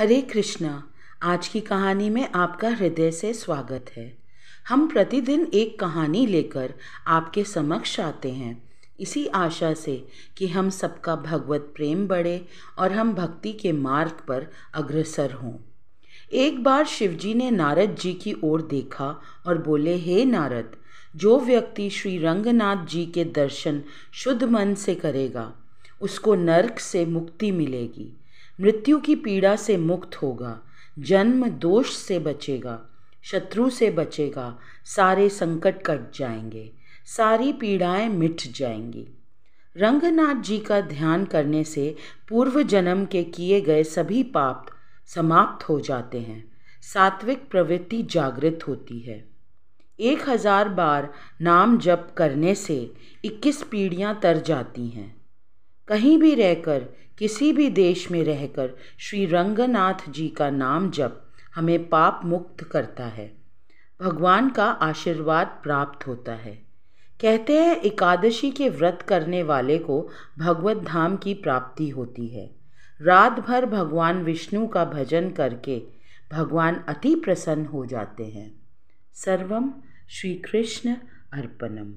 हरे कृष्णा आज की कहानी में आपका हृदय से स्वागत है हम प्रतिदिन एक कहानी लेकर आपके समक्ष आते हैं इसी आशा से कि हम सबका भगवत प्रेम बढ़े और हम भक्ति के मार्ग पर अग्रसर हों एक बार शिवजी ने नारद जी की ओर देखा और बोले हे नारद जो व्यक्ति श्री रंगनाथ जी के दर्शन शुद्ध मन से करेगा उसको नरक से मुक्ति मिलेगी मृत्यु की पीड़ा से मुक्त होगा जन्म दोष से बचेगा शत्रु से बचेगा सारे संकट कट जाएंगे सारी पीड़ाएं मिट जाएंगी रंगनाथ जी का ध्यान करने से पूर्व जन्म के किए गए सभी पाप समाप्त हो जाते हैं सात्विक प्रवृत्ति जागृत होती है एक हजार बार नाम जप करने से इक्कीस पीढ़ियाँ तर जाती हैं कहीं भी रहकर किसी भी देश में रहकर श्री रंगनाथ जी का नाम जप हमें पाप मुक्त करता है भगवान का आशीर्वाद प्राप्त होता है कहते हैं एकादशी के व्रत करने वाले को भगवत धाम की प्राप्ति होती है रात भर भगवान विष्णु का भजन करके भगवान अति प्रसन्न हो जाते हैं सर्वम श्री कृष्ण अर्पणम